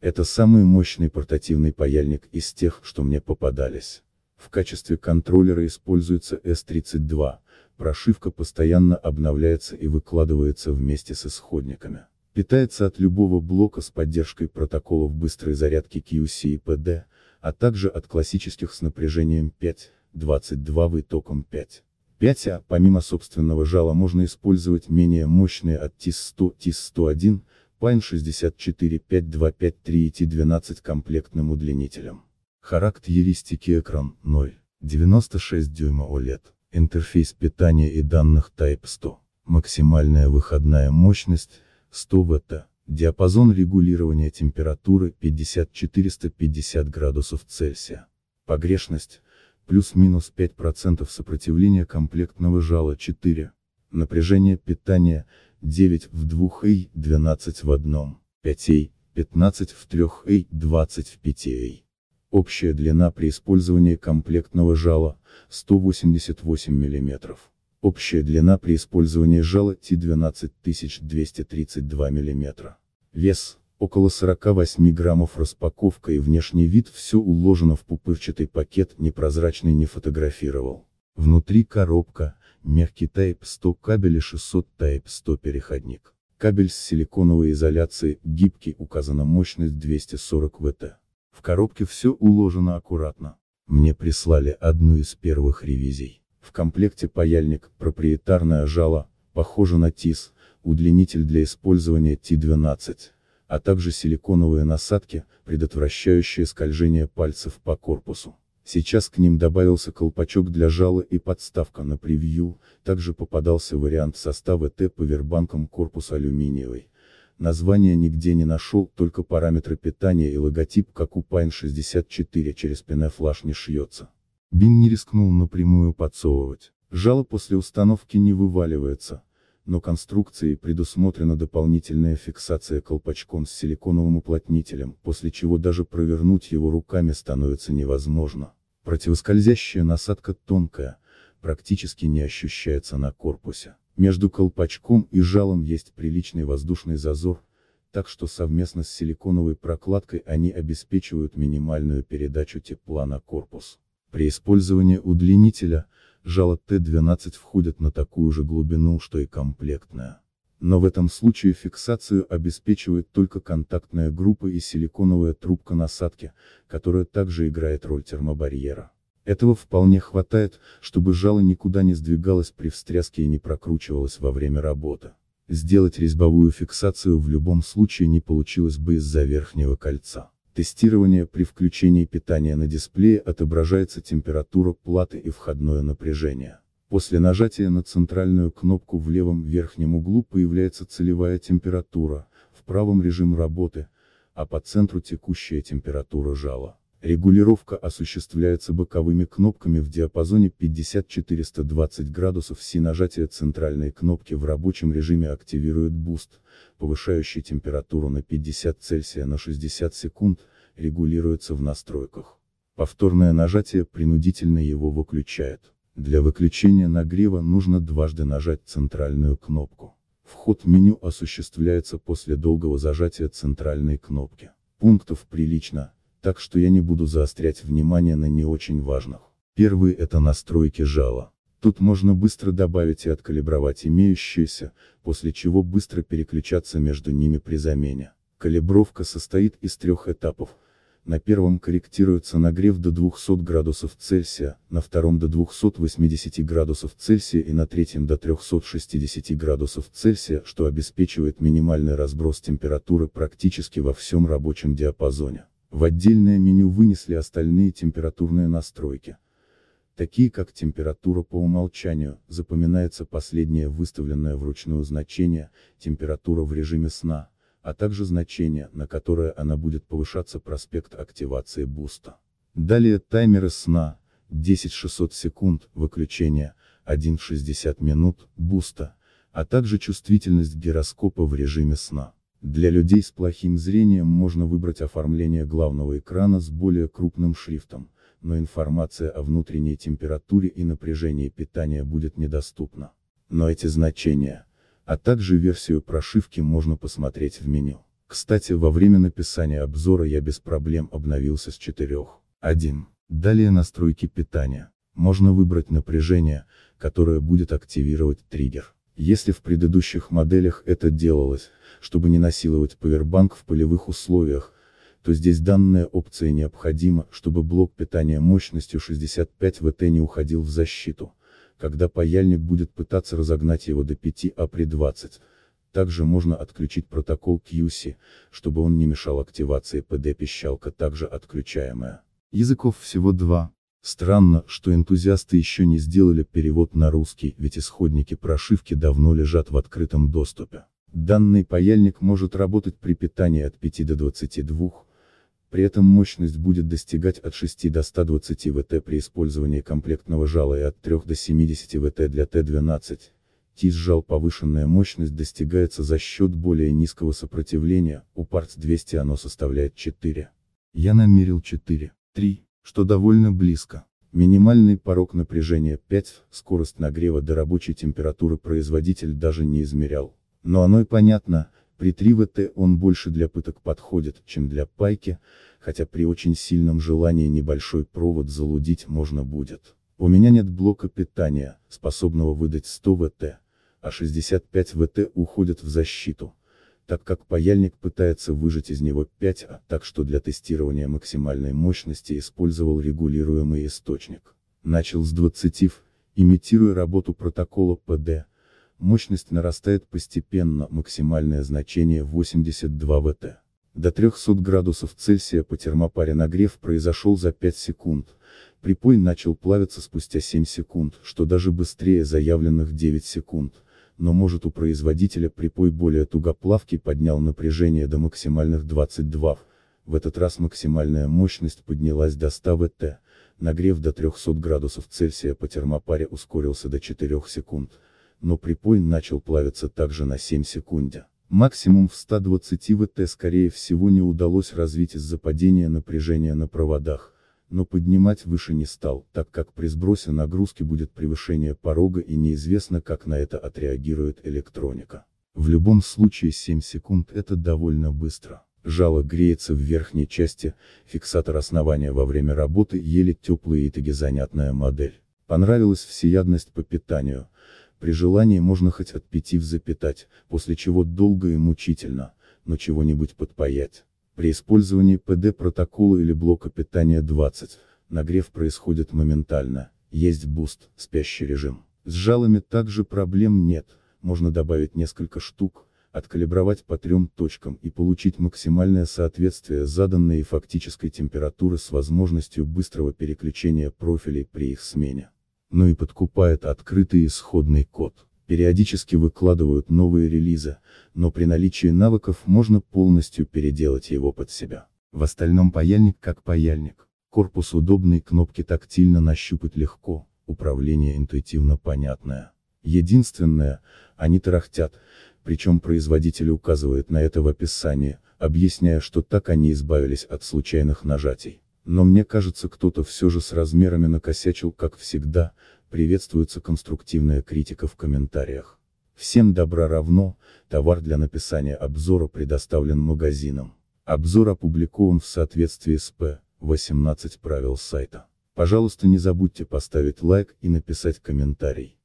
Это самый мощный портативный паяльник из тех, что мне попадались. В качестве контроллера используется S32, прошивка постоянно обновляется и выкладывается вместе с исходниками. Питается от любого блока с поддержкой протоколов быстрой зарядки QC и PD, а также от классических с напряжением 5, 22 в током 5. 5А, помимо собственного жала можно использовать менее мощные от TIS-100, TIS-101, Pine 64525 3ET12 комплектным удлинителем. Характеристики экран 0,96 дюйма OLED, интерфейс питания и данных Type 100, максимальная выходная мощность 100 Вт, диапазон регулирования температуры 50-450 градусов Цельсия, погрешность плюс-минус 5% сопротивления комплектного жала 4, напряжение питания 9 в 2а, 12 в 1, 5а, 15 в 3а, 20 в 5а. Общая длина при использовании комплектного жала 188 мм. Общая длина при использовании жала Т12232 мм. Вес около 48 граммов распаковка и внешний вид все уложено в пупырчатый пакет, непрозрачный не фотографировал. Внутри коробка, Мягкий Type-100 кабель и 600 Type-100 переходник. Кабель с силиконовой изоляцией, гибкий, указана мощность 240 ВТ. В коробке все уложено аккуратно. Мне прислали одну из первых ревизий. В комплекте паяльник, проприетарное жало, похоже на ТИС, удлинитель для использования Т-12, а также силиконовые насадки, предотвращающие скольжение пальцев по корпусу. Сейчас к ним добавился колпачок для жала и подставка на превью, также попадался вариант состава Т по корпус алюминиевый. Название нигде не нашел, только параметры питания и логотип как у Pine 64 через пенофлаш не шьется. Бин не рискнул напрямую подсовывать. Жало после установки не вываливается, но конструкции предусмотрена дополнительная фиксация колпачком с силиконовым уплотнителем, после чего даже провернуть его руками становится невозможно. Противоскользящая насадка тонкая, практически не ощущается на корпусе. Между колпачком и жалом есть приличный воздушный зазор, так что совместно с силиконовой прокладкой они обеспечивают минимальную передачу тепла на корпус. При использовании удлинителя, жало Т-12 входит на такую же глубину, что и комплектная но в этом случае фиксацию обеспечивает только контактная группа и силиконовая трубка насадки, которая также играет роль термобарьера. Этого вполне хватает, чтобы жало никуда не сдвигалось при встряске и не прокручивалось во время работы. Сделать резьбовую фиксацию в любом случае не получилось бы из-за верхнего кольца. Тестирование при включении питания на дисплее отображается температура платы и входное напряжение. После нажатия на центральную кнопку в левом верхнем углу появляется целевая температура, в правом режим работы, а по центру текущая температура жала. Регулировка осуществляется боковыми кнопками в диапазоне 50-420 градусов Си нажатие центральной кнопки в рабочем режиме активирует буст, повышающий температуру на 50 Цельсия на 60 секунд, регулируется в настройках. Повторное нажатие принудительно его выключает. Для выключения нагрева нужно дважды нажать центральную кнопку. Вход в меню осуществляется после долгого зажатия центральной кнопки. Пунктов прилично, так что я не буду заострять внимание на не очень важных. Первый это настройки жала. Тут можно быстро добавить и откалибровать имеющиеся, после чего быстро переключаться между ними при замене. Калибровка состоит из трех этапов – на первом корректируется нагрев до 200 градусов Цельсия, на втором до 280 градусов Цельсия и на третьем до 360 градусов Цельсия, что обеспечивает минимальный разброс температуры практически во всем рабочем диапазоне. В отдельное меню вынесли остальные температурные настройки. Такие как температура по умолчанию, запоминается последнее выставленное вручную значение, температура в режиме сна, а также значение, на которое она будет повышаться проспект активации буста. Далее таймеры сна, 10-600 секунд, выключение, 1-60 минут, буста, а также чувствительность гироскопа в режиме сна. Для людей с плохим зрением можно выбрать оформление главного экрана с более крупным шрифтом, но информация о внутренней температуре и напряжении питания будет недоступна. Но эти значения, а также версию прошивки можно посмотреть в меню. Кстати, во время написания обзора я без проблем обновился с 4.1. Далее настройки питания. Можно выбрать напряжение, которое будет активировать триггер. Если в предыдущих моделях это делалось, чтобы не насиловать пауэрбанк в полевых условиях, то здесь данная опция необходима, чтобы блок питания мощностью 65 ВТ не уходил в защиту когда паяльник будет пытаться разогнать его до 5 А при 20. Также можно отключить протокол QC, чтобы он не мешал активации PD-пищалка также отключаемая. Языков всего два. Странно, что энтузиасты еще не сделали перевод на русский, ведь исходники прошивки давно лежат в открытом доступе. Данный паяльник может работать при питании от 5 до 22, при этом мощность будет достигать от 6 до 120 ВТ при использовании комплектного жала и от 3 до 70 ВТ для Т-12. ТИС жал повышенная мощность достигается за счет более низкого сопротивления, у парц 200 оно составляет 4. Я намерил 4, 3, что довольно близко. Минимальный порог напряжения 5, скорость нагрева до рабочей температуры производитель даже не измерял. Но оно и понятно, при 3ВТ он больше для пыток подходит, чем для пайки, хотя при очень сильном желании небольшой провод залудить можно будет. У меня нет блока питания, способного выдать 100 ВТ, а 65 ВТ уходят в защиту, так как паяльник пытается выжать из него 5 А, так что для тестирования максимальной мощности использовал регулируемый источник. Начал с 20 В, имитируя работу протокола ПД, мощность нарастает постепенно, максимальное значение 82 Вт. До 300 градусов Цельсия по термопаре нагрев произошел за 5 секунд, припой начал плавиться спустя 7 секунд, что даже быстрее заявленных 9 секунд, но может у производителя припой более тугоплавкий поднял напряжение до максимальных 22 в В этот раз максимальная мощность поднялась до 100 Вт, нагрев до 300 градусов Цельсия по термопаре ускорился до 4 секунд, но припой начал плавиться также на 7 секунд. Максимум в 120 ВТ скорее всего не удалось развить из-за падения напряжения на проводах, но поднимать выше не стал, так как при сбросе нагрузки будет превышение порога и неизвестно как на это отреагирует электроника. В любом случае 7 секунд это довольно быстро. Жало греется в верхней части, фиксатор основания во время работы еле теплый и таки занятная модель. Понравилась всеядность по питанию, при желании можно хоть от пяти в взапятать, после чего долго и мучительно, но чего-нибудь подпаять. При использовании ПД протокола или блока питания 20, нагрев происходит моментально, есть буст, спящий режим. С жалами также проблем нет, можно добавить несколько штук, откалибровать по трем точкам и получить максимальное соответствие заданной и фактической температуры с возможностью быстрого переключения профилей при их смене но ну и подкупает открытый исходный код. Периодически выкладывают новые релизы, но при наличии навыков можно полностью переделать его под себя. В остальном паяльник как паяльник. Корпус удобный, кнопки тактильно нащупать легко, управление интуитивно понятное. Единственное, они тарахтят, причем производитель указывает на это в описании, объясняя, что так они избавились от случайных нажатий но мне кажется кто-то все же с размерами накосячил как всегда, приветствуется конструктивная критика в комментариях. Всем добра равно, товар для написания обзора предоставлен магазином. Обзор опубликован в соответствии с П. 18 правил сайта. Пожалуйста не забудьте поставить лайк и написать комментарий.